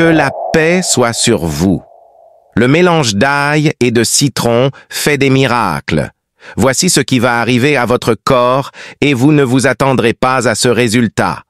Que la paix soit sur vous. Le mélange d'ail et de citron fait des miracles. Voici ce qui va arriver à votre corps et vous ne vous attendrez pas à ce résultat.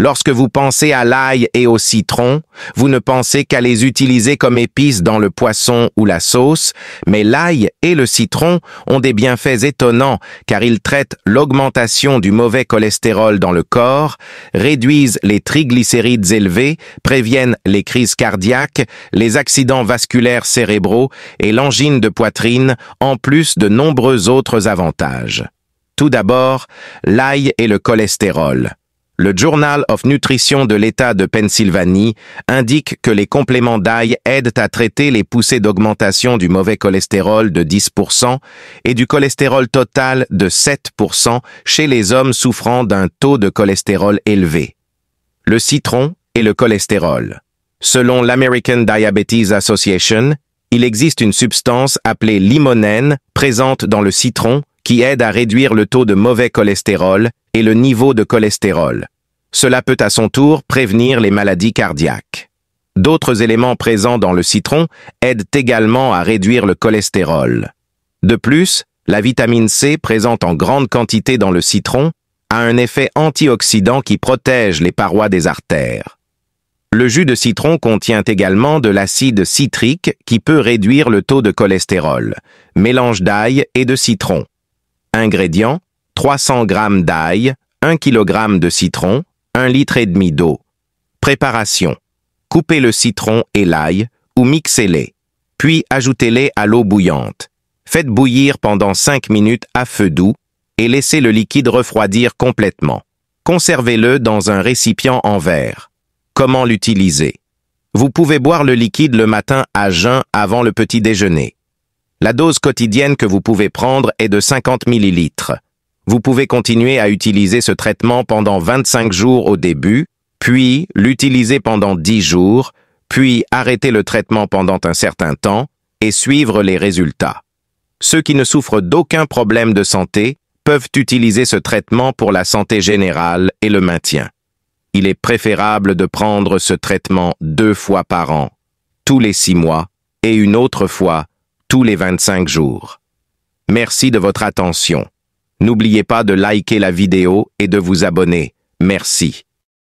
Lorsque vous pensez à l'ail et au citron, vous ne pensez qu'à les utiliser comme épices dans le poisson ou la sauce, mais l'ail et le citron ont des bienfaits étonnants car ils traitent l'augmentation du mauvais cholestérol dans le corps, réduisent les triglycérides élevés, préviennent les crises cardiaques, les accidents vasculaires cérébraux et l'angine de poitrine, en plus de nombreux autres avantages. Tout d'abord, l'ail et le cholestérol. Le Journal of Nutrition de l'État de Pennsylvanie indique que les compléments d'ail aident à traiter les poussées d'augmentation du mauvais cholestérol de 10% et du cholestérol total de 7% chez les hommes souffrant d'un taux de cholestérol élevé. Le citron et le cholestérol. Selon l'American Diabetes Association, il existe une substance appelée limonène présente dans le citron qui aide à réduire le taux de mauvais cholestérol et le niveau de cholestérol. Cela peut à son tour prévenir les maladies cardiaques. D'autres éléments présents dans le citron aident également à réduire le cholestérol. De plus, la vitamine C présente en grande quantité dans le citron a un effet antioxydant qui protège les parois des artères. Le jus de citron contient également de l'acide citrique qui peut réduire le taux de cholestérol, mélange d'ail et de citron. Ingrédients 300 g d'ail, 1 kg de citron, 1 litre et demi d'eau. Préparation. Coupez le citron et l'ail ou mixez-les, puis ajoutez-les à l'eau bouillante. Faites bouillir pendant 5 minutes à feu doux et laissez le liquide refroidir complètement. Conservez-le dans un récipient en verre. Comment l'utiliser Vous pouvez boire le liquide le matin à jeun avant le petit déjeuner. La dose quotidienne que vous pouvez prendre est de 50 millilitres vous pouvez continuer à utiliser ce traitement pendant 25 jours au début, puis l'utiliser pendant 10 jours, puis arrêter le traitement pendant un certain temps et suivre les résultats. Ceux qui ne souffrent d'aucun problème de santé peuvent utiliser ce traitement pour la santé générale et le maintien. Il est préférable de prendre ce traitement deux fois par an, tous les six mois, et une autre fois tous les 25 jours. Merci de votre attention. N'oubliez pas de liker la vidéo et de vous abonner. Merci.